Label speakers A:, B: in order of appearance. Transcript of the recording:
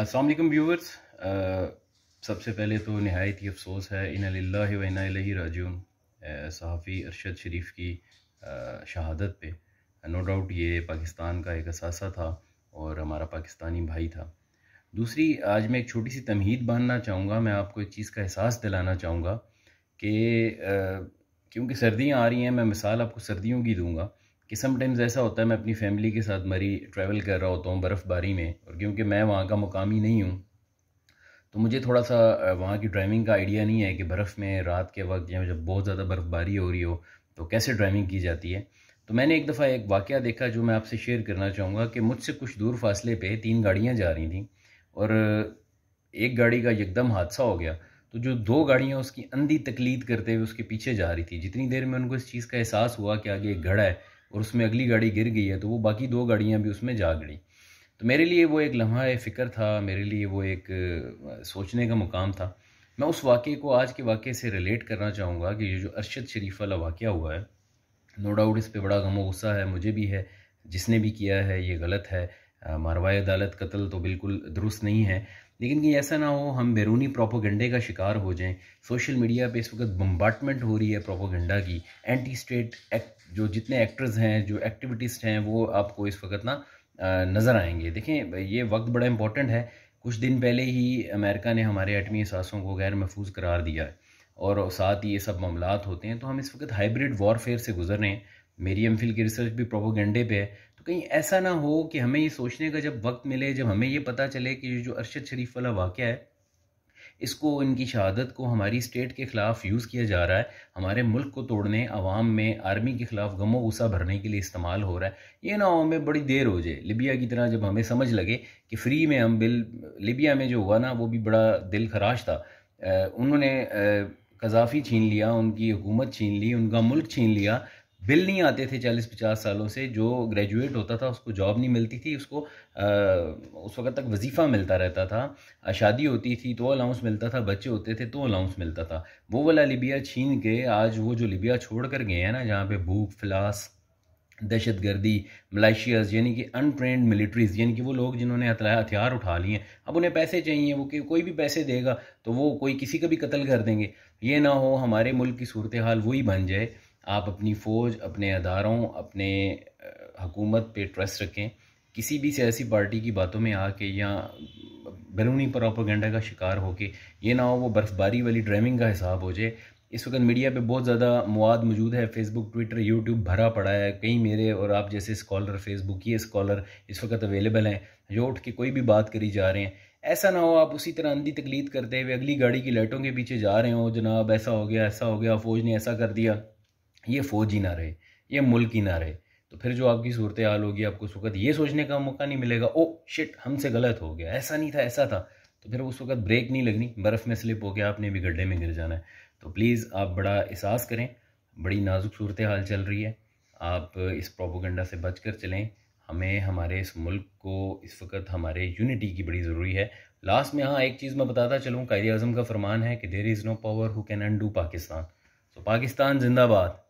A: Aslam viewers uh, सबसे पहले तो नहायत ही अफसोस है इन वनाजुन सहाफ़ी अरशद शरीफ की आ, uh, शहादत पे नो डाउट ये पाकिस्तान का एक असासा था और हमारा पाकिस्तानी भाई था दूसरी आज मैं एक छोटी सी तमहीद बांधना चाहूँगा मैं आपको एक चीज़ का एहसास दिलाना चाहूँगा कि uh, क्योंकि सर्दियाँ आ रही हैं मैं मिसाल आपको सर्दियों की दूँगा कि समटाइम्स ऐसा होता है मैं अपनी फैमिली के साथ मरी ट्रैवल कर रहा होता हूँ बर्फ़बारी में और क्योंकि मैं वहाँ का मुकामी नहीं हूँ तो मुझे थोड़ा सा वहाँ की ड्राइविंग का आइडिया नहीं है कि बर्फ़ में रात के वक्त या जब बहुत ज़्यादा बर्फ़बारी हो रही हो तो कैसे ड्राइविंग की जाती है तो मैंने एक दफ़ा एक वाक़ देखा जो मैं आपसे शेयर करना चाहूँगा कि मुझसे कुछ दूर फासले पर तीन गाड़ियाँ जा रही थी और एक गाड़ी का एकदम हादसा हो गया तो जो दो गाड़ियाँ उसकी अंधी तकलीद करते हुए उसके पीछे जा रही थी जितनी देर में उनको इस चीज़ का एहसास हुआ कि आगे एक घड़ा है और उसमें अगली गाड़ी गिर गई है तो वो बाकी दो गाड़ियाँ भी उसमें जा गई तो मेरे लिए वो एक लम्हा फ़िक्र था मेरे लिए वो एक सोचने का मुकाम था मैं उस वाक़े को आज के वाक़े से रिलेट करना चाहूँगा कि ये जो अरशद शरीफ वाला वाक़ हुआ है नो डाउट इस पर बड़ा गमो गुस्सा है मुझे भी है जिसने भी किया है ये गलत है मारवाई अदालत कत्ल तो बिल्कुल दुरुस्त नहीं है लेकिन कि ऐसा ना हो हम बैरूनी प्रोपोगंडे का शिकार हो जाएं सोशल मीडिया पे इस वक्त बम्बार्टमेंट हो रही है प्रोपोगंडा की एंटी स्टेट एक्ट जो जितने एक्टर्स हैं जो एक्टिविटिस्ट हैं वो आपको इस वक्त ना नज़र आएंगे देखें ये वक्त बड़ा इंपॉर्टेंट है कुछ दिन पहले ही अमेरिका ने हमारे एटमी असासों को गैर महफूज करार दिया है और साथ ही ये सब मामला होते हैं तो हम इस वक्त हाइब्रिड वॉरफेयर से गुजर रहे हैं मेरी एम के रिसर्च भी प्रोपोगंडे पे है तो कहीं ऐसा ना हो कि हमें ये सोचने का जब वक्त मिले जब हमें ये पता चले कि जो अरशद शरीफ वाला वाक़ है इसको इनकी शहादत को हमारी स्टेट के ख़िलाफ़ यूज़ किया जा रहा है हमारे मुल्क को तोड़ने आवाम में आर्मी के ख़िलाफ़ गमो गुस्सा भरने के लिए इस्तेमाल हो रहा है ये ना हो हमें बड़ी देर हो जाए लिबिया की तरह जब हमें समझ लगे कि फ्री में हम बिल लिबिया में जो हुआ ना वो भी बड़ा दिल खराश था उन्होंने कजाफी छीन लिया उनकी हुकूमत छीन ली उनका मुल्क छीन लिया बिल नहीं आते थे चालीस पचास सालों से जो ग्रेजुएट होता था उसको जॉब नहीं मिलती थी उसको आ, उस वक्त तक वजीफ़ा मिलता रहता था शादी होती थी तो अलाउंस मिलता था बच्चे होते थे तो अलाउंस मिलता था वो वाला लिबिया छीन के आज वो जो लिबिया छोड़ कर गए हैं ना जहाँ पे भूख फिलास दहशत गर्दी मलाइशियाज यानी कि अनट्रेंड मिलिट्रीज यानी कि वो लोग जिन्होंने हथियार उठा लिए हैं अब उन्हें पैसे चाहिए वो कि कोई भी पैसे देगा तो वो कोई किसी का भी कत्ल कर देंगे ये ना हो हमारे मुल्क की सूरत हाल वही बन जाए आप अपनी फ़ौज अपने अदारों अपने हकूमत पे ट्रस्ट रखें किसी भी सियासी पार्टी की बातों में आके या बैरूनी प्रापोगंडा का शिकार होके ये ना हो वो बर्फ़बारी वाली ड्राइविंग का हिसाब हो जाए इस वक्त मीडिया पे बहुत ज़्यादा मवाद मौजूद है फेसबुक ट्विटर यूट्यूब भरा पड़ा है कई मेरे और आप जैसे स्कॉलर फेसबुक ये स्कॉलर इस वक्त अवेलेबल हैं जो उठ के कोई भी बात करी जा रहे हैं ऐसा ना हो आप उसी तरह अंधी तकलीद करते हुए अगली गाड़ी की लाइटों के पीछे जा रहे हो जनाब ऐसा हो गया ऐसा हो गया फ़ौज ने ऐसा कर दिया ये फौज ही ना रहे ये मुल्क ही ना रहे तो फिर जो आपकी सूरत हाल होगी आपको उस वक्त ये सोचने का मौका नहीं मिलेगा ओ शिट हमसे गलत हो गया ऐसा नहीं था ऐसा था तो फिर उस वक्त ब्रेक नहीं लगनी बर्फ़ में स्लिप हो गया आपने भी गड्ढे में गिर जाना है तो प्लीज़ आप बड़ा एहसास करें बड़ी नाजुक सूरत हाल चल रही है आप इस प्रोपोगंडा से बच कर चलें हमें हमारे इस मुल्क को इस वक्त हमारे यूनिटी की बड़ी ज़रूरी है लास्ट में हाँ एक चीज़ मैं बताता चलूँ कायद अजम का फरमान है कि there is no power who can undo Pakistan so Pakistan जिंदाबाद